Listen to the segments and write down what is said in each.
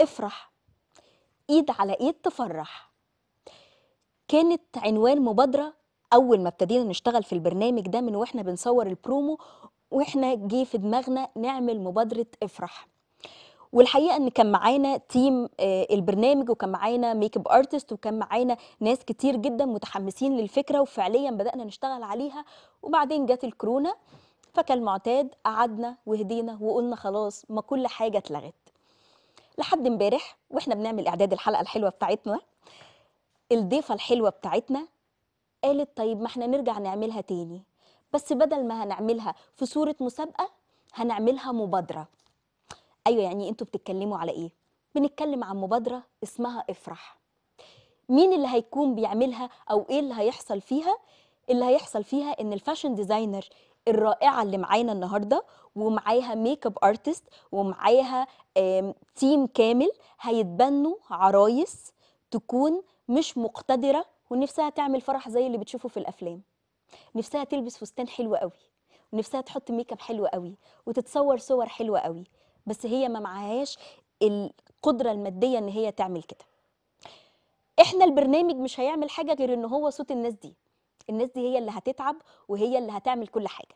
افرح ايد على ايد تفرح كانت عنوان مبادرة أول ما ابتدينا نشتغل في البرنامج ده من وإحنا بنصور البرومو وإحنا جه في دماغنا نعمل مبادرة افرح والحقيقه ان كان معانا تيم آه، البرنامج وكان معانا ميك اب ارتست وكان معانا ناس كتير جدا متحمسين للفكره وفعليا بدانا نشتغل عليها وبعدين جت الكورونا فكالمعتاد قعدنا وهدينا وقلنا خلاص ما كل حاجه اتلغت لحد امبارح واحنا بنعمل اعداد الحلقه الحلوه بتاعتنا الضيفه الحلوه بتاعتنا قالت طيب ما احنا نرجع نعملها تاني بس بدل ما هنعملها في صوره مسابقه هنعملها مبادره ايوه يعني انتوا بتتكلموا على ايه بنتكلم عن مبادره اسمها افرح مين اللي هيكون بيعملها او ايه اللي هيحصل فيها اللي هيحصل فيها ان الفاشن ديزاينر الرائعه اللي معانا النهارده ومعاها ميك اب ارتست ومعاها تيم كامل هيتبنوا عرايس تكون مش مقتدره ونفسها تعمل فرح زي اللي بتشوفه في الافلام نفسها تلبس فستان حلو قوي ونفسها تحط ميك اب حلو قوي وتتصور صور حلوه قوي بس هي ما معهاش القدره الماديه ان هي تعمل كده احنا البرنامج مش هيعمل حاجه غير ان هو صوت الناس دي الناس دي هي اللي هتتعب وهي اللي هتعمل كل حاجه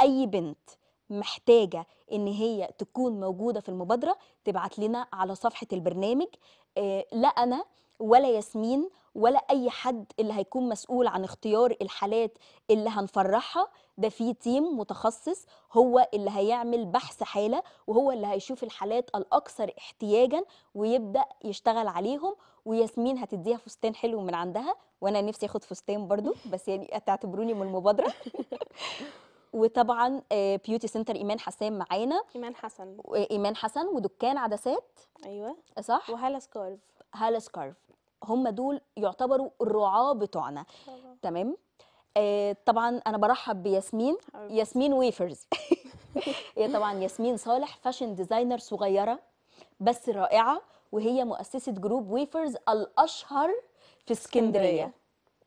اي بنت محتاجة إن هي تكون موجودة في المبادرة تبعت لنا على صفحة البرنامج آه، لا أنا ولا ياسمين ولا اي حد اللي هيكون مسؤول عن اختيار الحالات اللي هنفرحها ده في تيم متخصص هو اللي هيعمل بحث حاله وهو اللي هيشوف الحالات الاكثر احتياجا ويبدا يشتغل عليهم وياسمين هتديها فستان حلو من عندها وانا نفسي اخد فستان برضو بس يعني تعتبروني من المبادره وطبعا بيوتي آه، سنتر ايمان حسام معانا ايمان حسن آه، ايمان حسن ودكان عدسات ايوه صح وهلا سكارف هلا سكارف هم دول يعتبروا الرعاه بتوعنا تمام آه طبعا انا برحب بياسمين ياسمين ويفرز هي طبعا ياسمين صالح فاشن ديزاينر صغيره بس رائعه وهي مؤسسه جروب ويفرز الاشهر في اسكندريه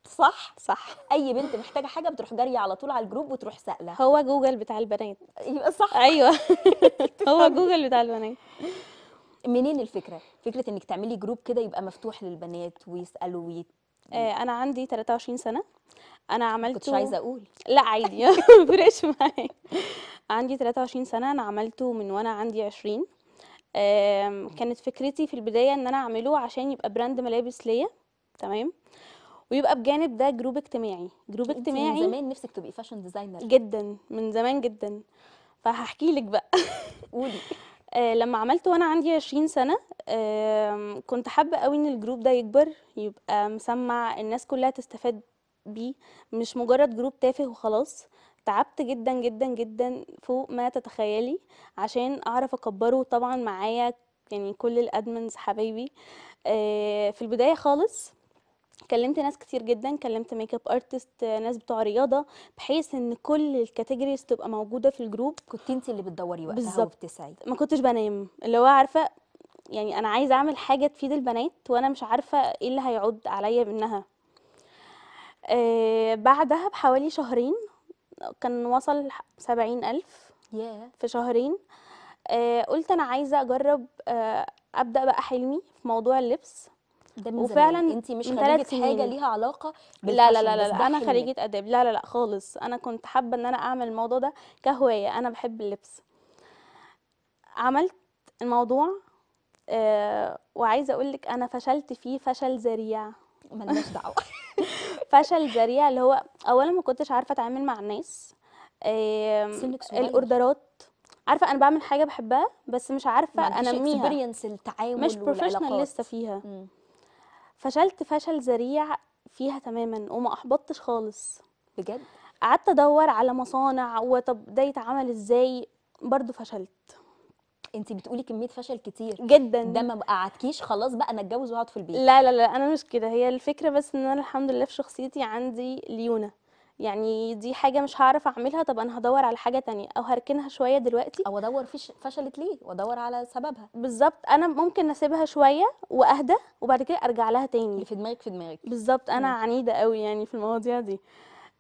صح صح اي بنت محتاجه حاجه بتروح جاريه على طول على الجروب وتروح سائله هو جوجل بتاع البنات يبقى صح ايوه هو جوجل بتاع البنات منين الفكره فكره انك تعملي جروب كده يبقى مفتوح للبنات ويسالوا ويت... آه، انا عندي 23 سنه انا عملته كنت عايزه اقول لا عادي ما فرقش معايا عندي 23 سنه انا عملته من وانا عندي 20 كانت فكرتي في البدايه ان انا اعمله عشان يبقى براند ملابس ليا تمام ويبقى بجانب ده جروب اجتماعي جروب اجتماعي من زمان نفسك تبقي فاشن ديزاينر جدا من زمان جدا فهحكي لك بقى قولي آه لما عملته وانا عندي 20 سنه آه كنت حابه قوي ان الجروب ده يكبر يبقى مسمع الناس كلها تستفاد بيه مش مجرد جروب تافه وخلاص تعبت جدا جدا جدا فوق ما تتخيلي عشان اعرف اكبره طبعا معايا يعني كل الادمنز حبايبي آه في البدايه خالص كلمت ناس كتير جدا كلمت ميك اب ارتست ناس بتوع رياضه بحيث ان كل الكاتيجوريز تبقى موجوده في الجروب كنت انت اللي بتدوري وقتها بالظبط ما كنتش بنام اللي هو عارفه يعني انا عايزه اعمل حاجه تفيد البنات وانا مش عارفه ايه اللي هيعود عليا منها آه بعدها بحوالي شهرين كان وصل سبعين ألف yeah. في شهرين آه قلت أنا عايزة أجرب آه أبدأ بقى حلمي في موضوع اللبس ده وفعلا انت مش خريجه حاجه ليها علاقه لا لا لا لا, لا. انا خريجه اداب لا لا لا خالص انا كنت حابه ان انا اعمل الموضوع ده كهوايه انا بحب اللبس عملت الموضوع آه وعايزه اقول لك انا فشلت فيه فشل ذريع ملناش دعوه فشل ذريع اللي هو اولا ما كنتش عارفه اتعامل مع الناس آه الاوردرات عارفه انا بعمل حاجه بحبها بس مش عارفه مش اكسبيرينس التعامل مش بروفيشنال لسه فيها م. فشلت فشل ذريع فيها تماما وما احبطتش خالص بجد قعدت ادور على مصانع وطب ده يتعمل ازاي برضو فشلت انت بتقولي كميه فشل كتير جدا ده ما قعدكيش خلاص بقى انا اتجوز واقعد في البيت لا لا لا انا مش كده هي الفكره بس ان انا الحمد لله في شخصيتي عندي ليونه يعني دي حاجه مش هعرف اعملها طب انا هدور على حاجه تانية او هركنها شويه دلوقتي او ادور فيش فشلت ليه وادور على سببها بالظبط انا ممكن اسيبها شويه واهدى وبعد كده ارجع لها تاني اللي في دماغك في دماغك بالظبط انا م. عنيده قوي يعني في المواضيع دي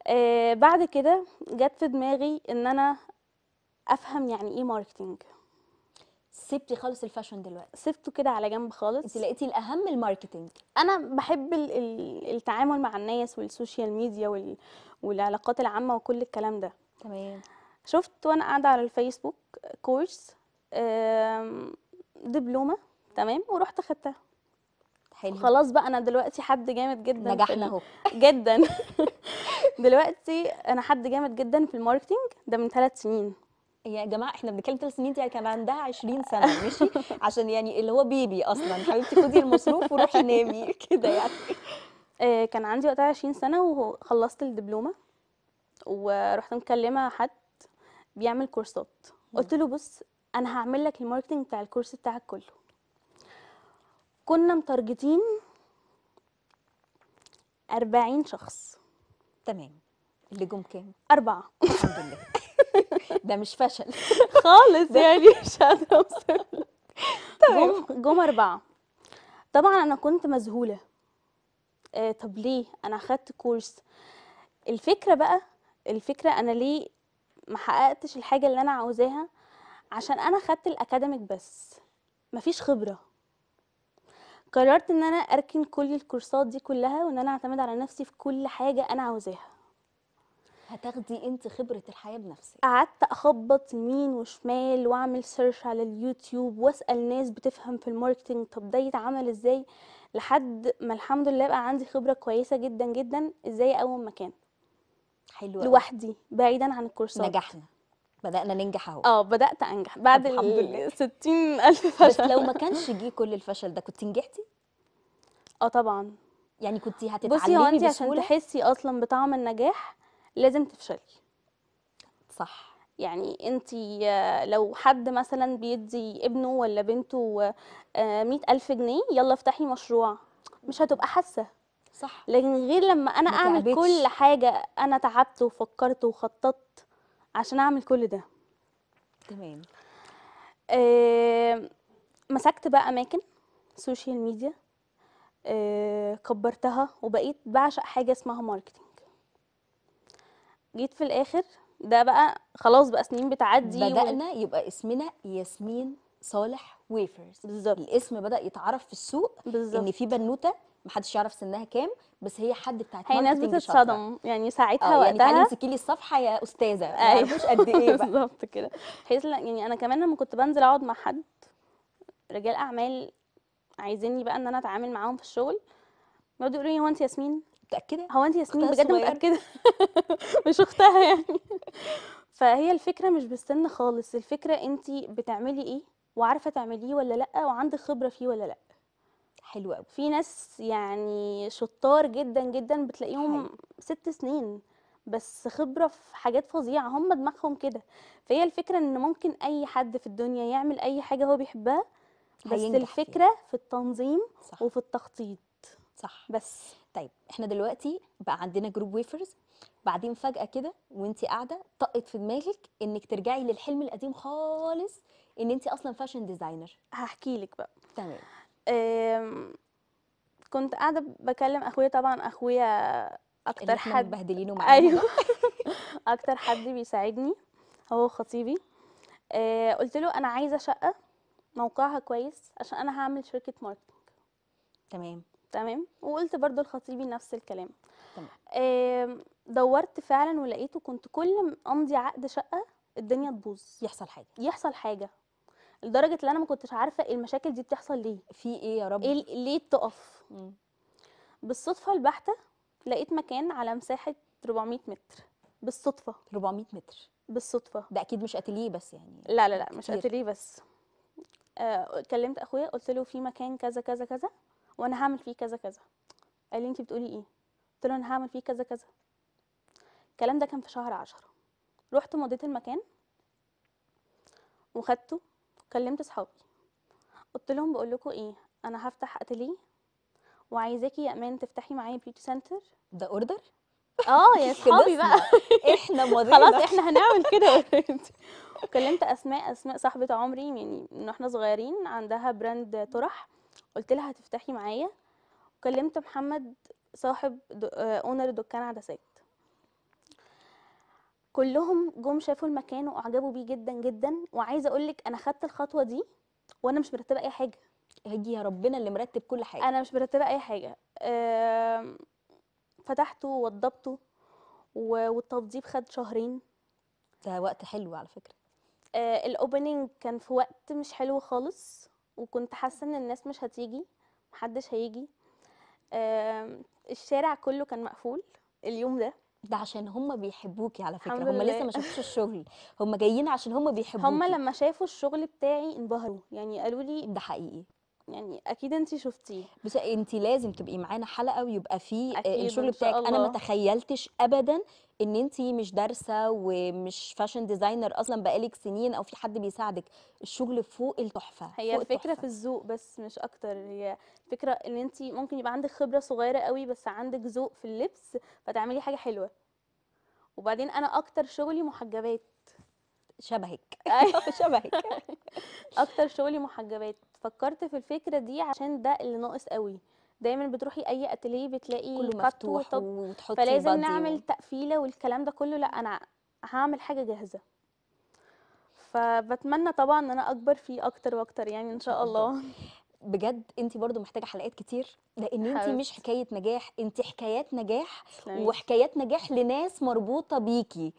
آه بعد كده جت في دماغي ان انا افهم يعني ايه ماركتينج سبتي خالص الفاشن دلوقتي سبته كده على جنب خالص انت لقيتي الاهم الماركتنج انا بحب التعامل مع الناس والسوشيال ميديا والعلاقات العامه وكل الكلام ده تمام شفت وانا قاعده على الفيسبوك كورس دبلومه تمام ورحت خدتها حلو خلاص بقى انا دلوقتي حد جامد جدا نجحنا اهو جدا دلوقتي انا حد جامد جدا في الماركتنج ده من ثلاث سنين يا جماعه احنا بنتكلم ثلاث سنين دي كان عندها 20 سنه ماشي عشان يعني اللي هو بيبي اصلا حبيبتي خدي المصروف وروحي نامي كده يعني آه، كان عندي وقتها 20 سنه وخلصت الدبلومه ورحت مكلمه حد بيعمل كورسات قلت له بص انا هعمل لك الماركتنج بتاع الكورس بتاعك كله كنا متارجتين 40 شخص تمام اللي جم كام؟ أربعة الحمد لله ده مش فشل خالص يعني مش قادره اوصف طيب جم اربعه طبعا انا كنت مذهوله آه طب ليه انا اخدت كورس الفكره بقى الفكره انا ليه ما حققتش الحاجه اللي انا عاوزاها عشان انا خدت الاكاديميك بس مفيش خبره قررت ان انا اركن كل الكورسات دي كلها وان انا اعتمد على نفسي في كل حاجه انا عاوزاها هتاخدي انت خبره الحياه بنفسك قعدت اخبط يمين وشمال واعمل سيرش على اليوتيوب واسال ناس بتفهم في الماركتنج طب ده يتعمل ازاي لحد ما الحمد لله بقى عندي خبره كويسه جدا جدا ازاي اقوم مكان حلو قوي. لوحدي بعيدا عن الكورسات نجحنا بدأنا ننجح اهو اه بدأت انجح بعد ال الف فشل بس لو ما كانش جه كل الفشل ده كنت نجحتي؟ اه طبعا يعني كنت هتتعلمي بصي هو انت عشان تحسي اصلا بطعم النجاح لازم تفشلي صح يعني انت آه، لو حد مثلا بيدي ابنه ولا بنته مئة آه، ألف جنيه يلا افتحي مشروع مش هتبقى حاسة صح لكن غير لما انا اعمل كل حاجة انا تعبت وفكرت وخططت عشان اعمل كل ده تمام آه مسكت بقى اماكن سوشيال ميديا آه كبرتها وبقيت بعشق حاجة اسمها ماركتينج جيت في الاخر ده بقى خلاص بقى سنين بتعدي بدانا و... يبقى اسمنا ياسمين صالح ويفرز بالظبط الاسم بدا يتعرف في السوق بالظبط ان في بنوته محدش يعرف سنها كام بس هي حد بتاعت هي ناس بتتصدم يعني ساعتها اه، يعني وقتها يعني تعالي امسكي لي الصفحه يا استاذه ما أيوة. اعرفوش قد ايه بالظبط كده بحيث يعني انا كمان لما كنت بنزل اقعد مع حد رجال اعمال عايزيني بقى ان انا اتعامل معاهم في الشغل يقعدوا يقولوا لي هو انت ياسمين متاكده هو انت ياسمين بجد متاكده مش اختها يعني فهي الفكره مش بالسن خالص الفكره انت بتعملي ايه وعارفه تعمليه ولا لا وعندك خبره فيه ولا لا حلو قوي في ناس يعني شطار جدا جدا بتلاقيهم حلو. ست سنين بس خبره في حاجات فظيعه هم دماغهم كده فهي الفكره ان ممكن اي حد في الدنيا يعمل اي حاجه هو بيحبها بس الفكره فيه. في التنظيم صح. وفي التخطيط صح بس طيب احنا دلوقتي بقى عندنا جروب ويفرز بعدين فجأة كده وانت قاعدة طقت في دماغك انك ترجعي للحلم القديم خالص ان انت اصلا فاشن ديزاينر هحكي لك بقى تمام أم... كنت قاعدة بكلم اخويا طبعا اخويا اكتر حد بهدلينه معايا ايوه اكتر حد بيساعدني هو خطيبي أه... قلت له انا عايزة شقة موقعها كويس عشان انا هعمل شركة ماركتنج تمام تمام وقلت برضو لخطيبي نفس الكلام تمام دورت فعلا ولقيته كنت كل ما امضي عقد شقه الدنيا تبوظ يحصل حاجه يحصل حاجه لدرجه ان انا ما كنتش عارفه المشاكل دي بتحصل ليه في ايه يا رب إيه ليه تقف بالصدفه البحته لقيت مكان على مساحه 400 متر بالصدفه 400 متر بالصدفه ده اكيد مش اتليه بس يعني لا لا لا مش اتليه بس آه كلمت اخويا قلت له في مكان كذا كذا كذا وانا هعمل فيه كذا كذا قال لي انت بتقولي ايه قلت له انا هعمل فيه كذا كذا الكلام ده كان في شهر عشرة رحت مضيت المكان وخدته وكلمت صحابي قلت لهم بقول لكم ايه انا هفتح اتلي وعايزاكي يا امان تفتحي معايا بيوتي سنتر ده اوردر اه يا صحابي بقى احنا ماضيين خلاص احنا هنعمل كده وكلمت اسماء اسماء صاحبه عمري يعني من واحنا صغيرين عندها براند طرح قلت لها هتفتحي معايا وكلمت محمد صاحب دو اونر آه، دكان عدسات كلهم جم شافوا المكان واعجبوا بيه جدا جدا وعايزه اقول لك انا خدت الخطوه دي وانا مش مرتبه اي حاجه هجي يا ربنا اللي مرتب كل حاجه انا مش مرتبه اي حاجه فتحته ووضبته والتوضيب خد شهرين ده وقت حلو على فكره آه، الاوبننج كان في وقت مش حلو خالص وكنت حاسه ان الناس مش هتيجي محدش هيجي الشارع كله كان مقفول اليوم ده ده عشان هم بيحبوكي على فكره هم لسه ما شافوش الشغل هم جايين عشان هم بيحبوكي هم لما شافوا الشغل بتاعي انبهروا يعني قالوا لي ده حقيقي يعني اكيد انت شفتيه بس انت لازم تبقي معانا حلقه ويبقى فيه آه، الشغل بتاعك الله. انا ما تخيلتش ابدا ان انت مش دارسه ومش فاشن ديزاينر اصلا بقالك سنين او في حد بيساعدك الشغل فوق التحفه هي فوق الفكره التحفة. في الذوق بس مش اكتر هي فكره ان انت ممكن يبقى عندك خبره صغيره قوي بس عندك ذوق في اللبس فتعملي حاجه حلوه وبعدين انا اكتر شغلي محجبات شبهك ايوه شبهك اكتر شغلي محجبات فكرت في الفكره دي عشان ده اللي ناقص قوي دايما بتروحي اي اتليه بتلاقي كله مفتوح وتحطي فلازم نعمل تقفيله والكلام ده كله لا انا هعمل حاجه جاهزه فبتمنى طبعا ان انا اكبر فيه اكتر واكتر يعني ان شاء الله بجد انت برضو محتاجه حلقات كتير لان انت مش حكايه نجاح انت حكايات نجاح وحكايات نجاح لناس مربوطه بيكي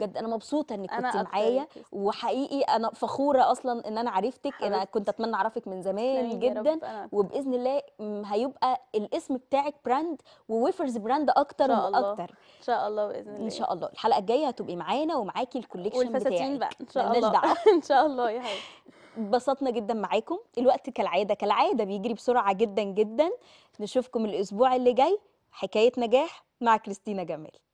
بجد انا مبسوطه انك كنت معايا وحقيقي انا فخوره اصلا ان انا عرفتك حبيبتي. انا كنت اتمنى اعرفك من زمان جدا وباذن الله هيبقى الاسم بتاعك براند وويفرز براند اكتر واكتر ان شاء الله باذن الله ان شاء الله الحلقه الجايه هتبقي معانا ومعاكي الكوليكشن بتاعك بقى ان شاء الله دعوه ان شاء الله يا حبيبي اتبسطنا جدا معاكم الوقت كالعاده كالعاده بيجري بسرعه جدا جدا نشوفكم الاسبوع اللي جاي حكايه نجاح مع كريستينا جمال